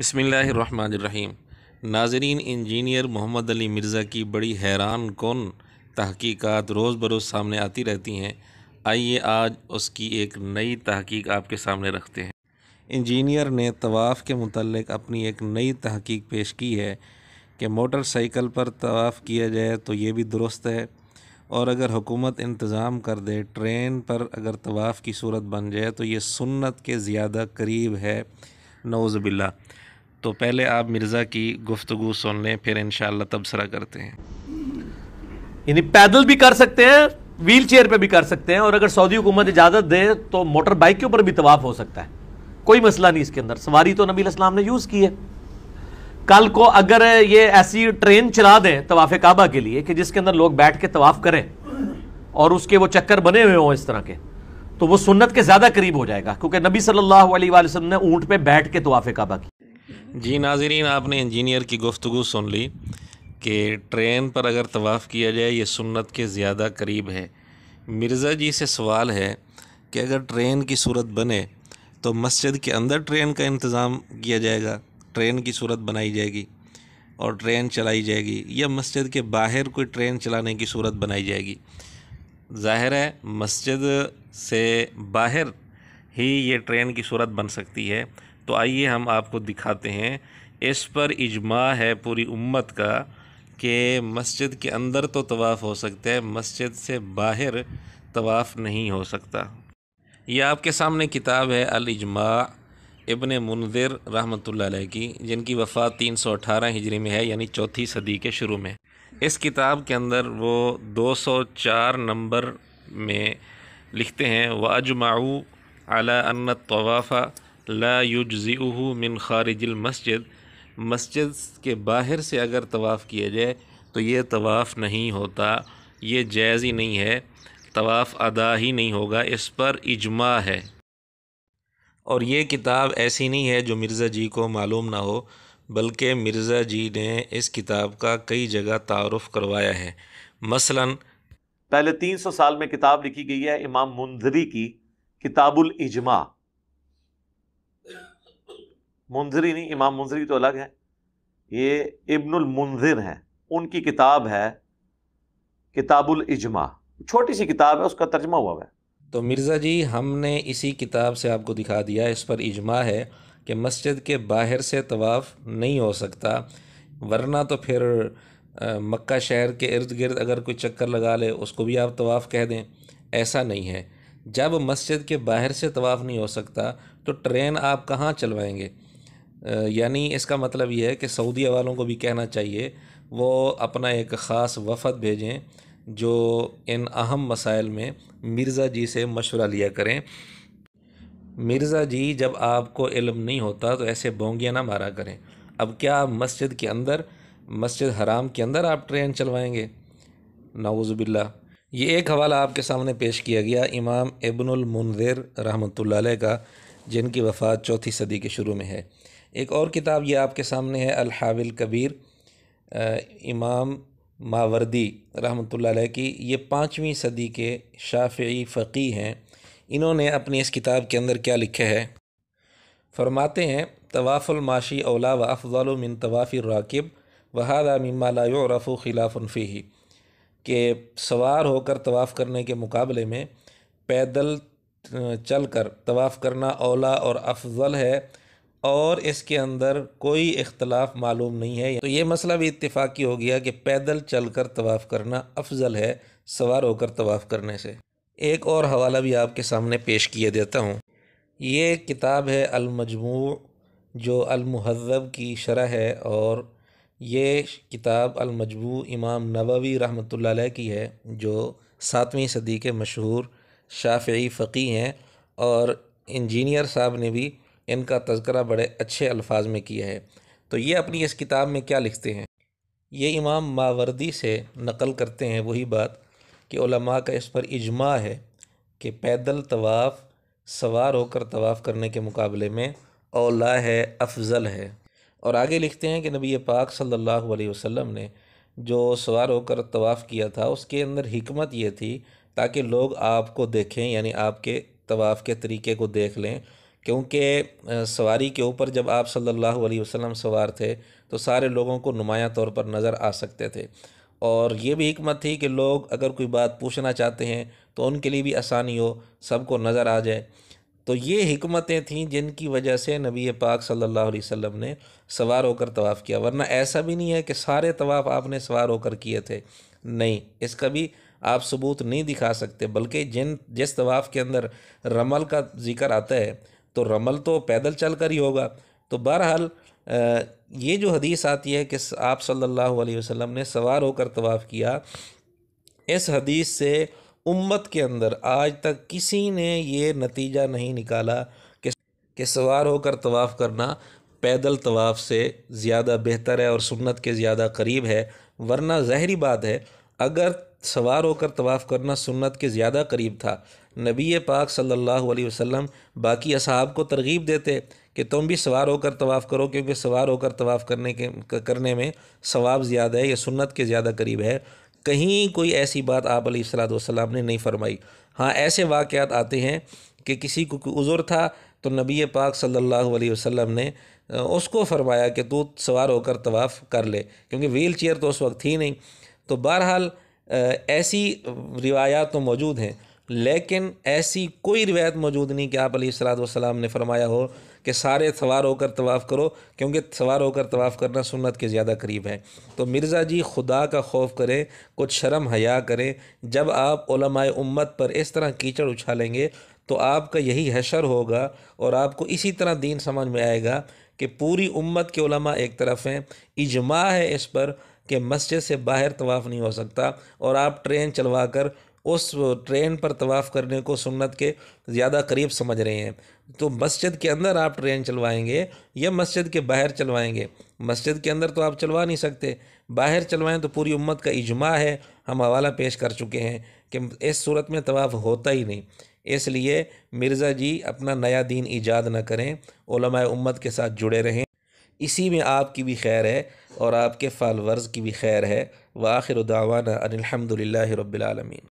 बसमीम नाजरीन इंजीनियर मोहम्मद अली मिर्ज़ा की बड़ी हैरान कौन तहकीक़ात रोज़ बरोज़ सामने आती रहती हैं आइए आज उसकी एक नई तहकीक आपके सामने रखते हैं इंजीनियर ने तवाफ़ के मतलब अपनी एक नई तहकीक पेश की है कि मोटरसाइकिल पर तवाफ़ किया जाए तो ये भी दुरुस्त है और अगर हुकूमत इंतज़ाम कर दे ट्रेन पर अगर तवाफ़ की सूरत बन जाए तो ये सुन्नत के ज़्यादा करीब है नौज़बिल्ला तो पहले आप मिर्ज़ा की गुफ्तु सुन लें फिर इन तबसरा करते हैं यानी पैदल भी कर सकते हैं व्हील चेयर पर भी कर सकते हैं और अगर सऊदी हुकूमत इजाज़त दे तो मोटर बाइक के ऊपर भी तवाफ़ हो सकता है कोई मसला नहीं इसके अंदर सवारी तो नबी इस्लाम ने यूज़ की है कल को अगर ये ऐसी ट्रेन चला दें तवाफ़ काबा के लिए कि जिसके अंदर लोग बैठ के तवाफ़ करें और उसके वो चक्कर बने हुए हों इस तरह के तो वो सुन्नत के ज़्यादा करीब हो जाएगा क्योंकि नबी सल्लल्लाहु अलैहि वसल्लम ने ऊँट पे बैठ के तवाफ़ काबा की जी नाजरीन आपने इंजीनियर की गुफ्तु सुन ली कि ट्रेन पर अगर तवाफ़ किया जाए ये सुन्नत के ज़्यादा करीब है मिर्ज़ा जी से सवाल है कि अगर ट्रेन की सूरत बने तो मस्जिद के अंदर ट्रेन का इंतज़ाम किया जाएगा ट्रेन की सूरत बनाई जाएगी और ट्रेन चलाई जाएगी या मस्जिद के बाहर कोई ट्रेन चलाने की सूरत बनाई जाएगी ज़ाहिर है मस्जिद से बाहर ही ये ट्रेन की सूरत बन सकती है तो आइए हम आपको दिखाते हैं इस पर इजमा है पूरी उम्मत का कि मस्जिद के अंदर तो तवाफ़ हो सकता है मस्जिद से बाहर तवाफ़ नहीं हो सकता यह आपके सामने किताब है अल इजमा इबन मुनदिर रहमत की जिनकी वफ़ात तीन सौ अठारह हिजरी में है यानी चौथी सदी के शुरू में इस किताब के अंदर वो दो सौ चार नंबर में लिखते हैं वजमाऊ अला अन्न तवाफ़ा ला युजज़ीह मिन खारिजिल मस्जिद मस्जिद के बाहर से अगर तवाफ़ किया जाए तो ये तवाफ़ नहीं होता ये जायज़ ही नहीं है तवाफ़ अदा ही नहीं होगा इस पर इजमा है और ये किताब ऐसी नहीं है जो मिर्ज़ा जी को मालूम ना हो बल्कि मिर्ज़ा जी ने इस किताब का कई जगह तारफ़ करवाया है मसलन पहले तीन सौ साल में किताब लिखी गई है इमाम मुंदरी की किताबुल इजमा मुंजरी नहीं इमाम मुंजरी तो अलग हैं ये इब्नुल मुंजिर हैं उनकी किताब है किताबुल इजमा छोटी सी किताब है उसका तर्जमा हुआ है तो मिर्ज़ा जी हमने इसी किताब से आपको दिखा दिया इस पर इजमा है कि मस्जिद के बाहर से तवाफ़ नहीं हो सकता वरना तो फिर मक्का शहर के इर्द गिर्द अगर कोई चक्कर लगा ले उसको भी आप तवाफ़ कह दें ऐसा नहीं है जब मस्जिद के बाहर से तवाफ़ नहीं हो सकता तो ट्रेन आप कहाँ चलवाएंगे यानी इसका मतलब ये है कि सऊदी वालों को भी कहना चाहिए वो अपना एक ख़ास वफद भेजें जो इन अहम मसाइल में मिर्ज़ा जी से मशवरा लिया करें मिर्ज़ा जी जब आपको इल्म नहीं होता तो ऐसे बोंगियाँ ना मारा करें अब क्या मस्जिद के अंदर मस्जिद हराम के अंदर आप ट्रेन चलवाएंगे नाउज़बिल्ला ये एक हवाला आपके सामने पेश किया गया इमाम इबनुल रहमत रहमतुल्लाह का जिनकी वफ़ात चौथी सदी के शुरू में है एक और किताब ये आपके सामने है अलहाविल कबीर इमाम मावर्दी रहमतुल्लाह अलैह की ये पाँचवीं सदी के शाफी फ़की हैं इन्होंने अपनी इस किताब के अंदर क्या लिखा है फरमाते हैं तवाफ़ुलमाशी अला व अफ़ालमिन तवाफ़ी राकिब वहादा मम्मालाफ़ु खिलाफनफ़ी के सवार होकर तवाफ़ करने के मुकाबले में पैदल चल कर तवाफ़ करना ओला और अफजल है और इसके अंदर कोई इख्तलाफ मालूम नहीं है तो ये मसला भी इतफाक़ी हो गया कि पैदल चल कर तवाफ़ करना अफजल है सवार होकर तवाफ़ करने से एक और हवाला भी आपके सामने पेश किए देता हूँ ये किताब है अलमजमू जो अलमहब की शरह है और ये किताब अलमजमू इमाम नबवी रहमत की है जो सातवीं सदी के मशहूर शाफ़ी फ़कीह हैं और इंजीनियर साहब ने भी इनका तस्करा बड़े अच्छे अल्फाज में किया है तो ये अपनी इस किताब में क्या लिखते हैं ये इमाम मावर्दी से नकल करते हैं वही बात कि का इस पर इजमा है कि पैदल तवाफ़ सवार होकर तवाफ़ करने के मुकाबले में अला है अफज़ल है और आगे लिखते हैं कि नबी पाक सल्लल्लाहु अलैहि वसल्लम ने जो सवार होकर तवाफ़ किया था उसके अंदर हमत ये थी ताकि लोग आपको देखें यानी आपके तवाफ़ के तरीके को देख लें क्योंकि सवारी के ऊपर जब आप सल्लल्लाहु अलैहि वसल्लम सवार थे तो सारे लोगों को नुमाया तौर पर नज़र आ सकते थे और ये भी हमत थी कि लोग अगर कोई बात पूछना चाहते हैं तो उनके लिए भी आसानी हो सबको नज़र आ जाए तो ये हमतें थीं जिनकी वजह से नबी पाक सल्लल्लाहु अलैहि वसल्लम ने सवार होकर तवाफ़ किया वरना ऐसा भी नहीं है कि सारे तवाफ़ आपने सवार होकर किए थे नहीं इसका भी आप सबूत नहीं दिखा सकते बल्कि जिन जिस तवाफ़ के अंदर रमल का जिक्र आता है तो रमल तो पैदल चल कर ही होगा तो बहरहाल ये जो हदीस आती है कि आप सल्लल्लाहु अलैहि वसल्लम ने सवार होकर तवाफ़ किया इस हदीस से उम्मत के अंदर आज तक किसी ने ये नतीजा नहीं निकाला कि कि सवार होकर तवाफ़ करना पैदल तवाफ़ से ज़्यादा बेहतर है और सुन्नत के ज़्यादा करीब है वरना जहरी बात है अगर सवार होकर तवाफ़ करना सुन्नत के ज़्यादा करीब था नबी पाक सल्लल्लाहु अलैहि वसल्लम बाकी असहाब को तरगीब देते कि तुम भी सवार होकर तवाफ़ करो क्योंकि सवार होकर तवाफ़ करने के करने में सवाब ज़्यादा है या सुन्नत के ज़्यादा करीब है कहीं कोई ऐसी बात आप सलाम ने नहीं फरमाई हाँ ऐसे वाक़ात आते हैं कि किसी को उज़ुर था तो नबी पाक सल्ला वसम ने उसको फरमाया कि तू सवार होकर तवाफ़ कर ले क्योंकि व्हील चेयर तो उस वक्त थी नहीं तो बहरहाल ऐसी रिवायात तो मौजूद हैं लेकिन ऐसी कोई रिवायत मौजूद नहीं कि आप अली सलाम ने फरमाया हो कि सारे सवार होकर तवाफ़ करो क्योंकि सवार होकर तवाफ़ करना सुन्नत के ज़्यादा करीब है तो मिर्ज़ा जी खुदा का खौफ करें कुछ शर्म हया करें जब आप उम्मत पर इस तरह कीचड़ उछालेंगे तो आपका यही हशर होगा और आपको इसी तरह दीन समझ में आएगा कि पूरी उम्मत के एक तरफ हैं इजमा है इस पर कि मस्जिद से बाहर तवाफ़ नहीं हो सकता और आप ट्रेन चलवा कर उस ट्रेन पर तवाफ़ करने को सुन्नत के ज़्यादा करीब समझ रहे हैं तो मस्जिद के अंदर आप ट्रेन चलवाएंगे या मस्जिद के बाहर चलवाएंगे मस्जिद के अंदर तो आप चलवा नहीं सकते बाहर चलवाएं तो पूरी उम्मत का इजमा है हम हवाला पेश कर चुके हैं कि इस सूरत में तवाफ़ होता ही नहीं इसलिए मिर्ज़ा जी अपना नया दीन ईजाद न करें उलमाए उम्मत के साथ जुड़े रहें इसी में आपकी भी खैर है और आपके फॉलोअर्स की भी खैर है वाखिर दावाना अनिलहमदिल्ला रबालमीन